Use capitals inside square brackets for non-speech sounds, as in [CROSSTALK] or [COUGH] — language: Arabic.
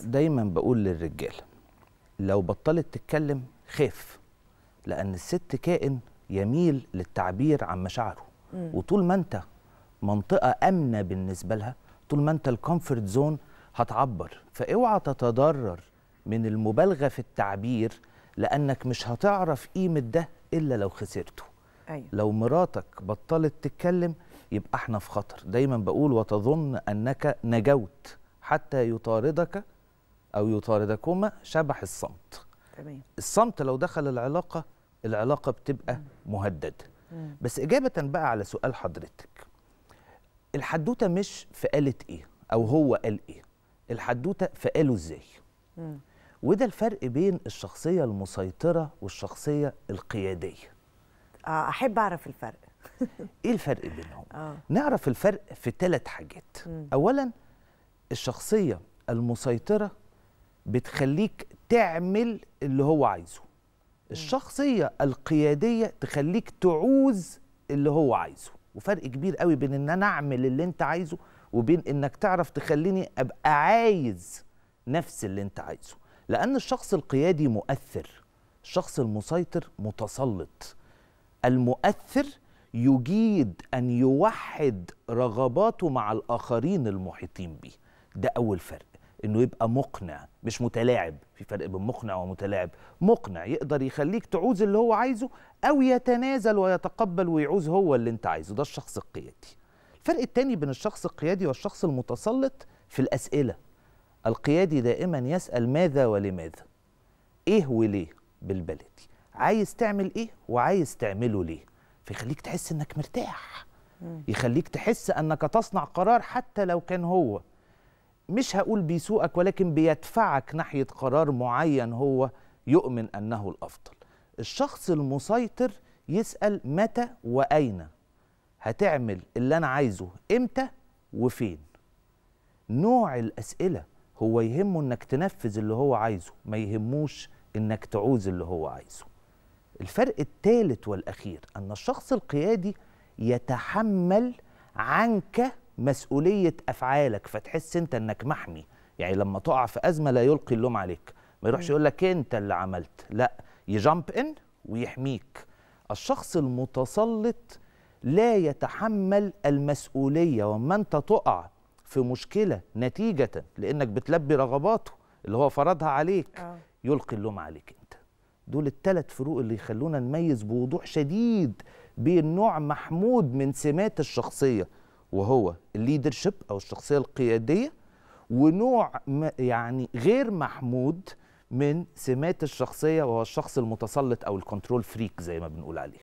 دايما بقول للرجاله لو بطلت تتكلم خاف لان الست كائن يميل للتعبير عن مشاعره وطول ما انت منطقه امنه بالنسبه لها طول ما انت الكومفورت زون هتعبر فاوعى تتضرر من المبالغه في التعبير لانك مش هتعرف قيمه ده الا لو خسرته أيوة. لو مراتك بطلت تتكلم يبقى احنا في خطر دايما بقول وتظن انك نجوت حتى يطاردك أو يطاردكما شبح الصمت تمام. الصمت لو دخل العلاقة العلاقة بتبقى مهددة بس إجابة بقى على سؤال حضرتك الحدوتة مش في قالت إيه أو هو قال إيه الحدوتة في قاله إزاي وده الفرق بين الشخصية المسيطرة والشخصية القيادية آه، أحب أعرف الفرق [LAUGHS] إيه الفرق بينهم؟ آه. نعرف الفرق في ثلاث حاجات مم. أولا الشخصية المسيطرة بتخليك تعمل اللي هو عايزه الشخصية القيادية تخليك تعوز اللي هو عايزه وفرق كبير قوي بين ان انا اعمل اللي انت عايزه وبين انك تعرف تخليني ابقى عايز نفس اللي انت عايزه لان الشخص القيادي مؤثر الشخص المسيطر متسلط المؤثر يجيد ان يوحد رغباته مع الاخرين المحيطين به ده اول فرق انه يبقى مقنع مش متلاعب في فرق بين مقنع ومتلاعب مقنع يقدر يخليك تعوز اللي هو عايزه او يتنازل ويتقبل ويعوز هو اللي انت عايزه ده الشخص القيادي الفرق التاني بين الشخص القيادي والشخص المتسلط في الاسئله القيادي دائما يسال ماذا ولماذا ايه وليه بالبلدي عايز تعمل ايه وعايز تعمله ليه فيخليك تحس انك مرتاح يخليك تحس انك تصنع قرار حتى لو كان هو مش هقول بيسوقك ولكن بيدفعك ناحيه قرار معين هو يؤمن انه الافضل الشخص المسيطر يسال متى واين هتعمل اللي انا عايزه امتى وفين نوع الاسئله هو يهمه انك تنفذ اللي هو عايزه ما يهموش انك تعوز اللي هو عايزه الفرق الثالث والاخير ان الشخص القيادي يتحمل عنك مسؤوليه افعالك فتحس انت انك محمي يعني لما تقع في ازمه لا يلقي اللوم عليك ما يروحش يقول لك انت اللي عملت لا يجامب ان ويحميك الشخص المتسلط لا يتحمل المسؤوليه وما انت تقع في مشكله نتيجه لانك بتلبي رغباته اللي هو فرضها عليك أوه. يلقي اللوم عليك انت دول الثلاث فروق اللي يخلونا نميز بوضوح شديد بين نوع محمود من سمات الشخصيه وهو الليدرشيب او الشخصيه القياديه ونوع يعني غير محمود من سمات الشخصيه وهو الشخص المتسلط او الكنترول فريك زي ما بنقول عليه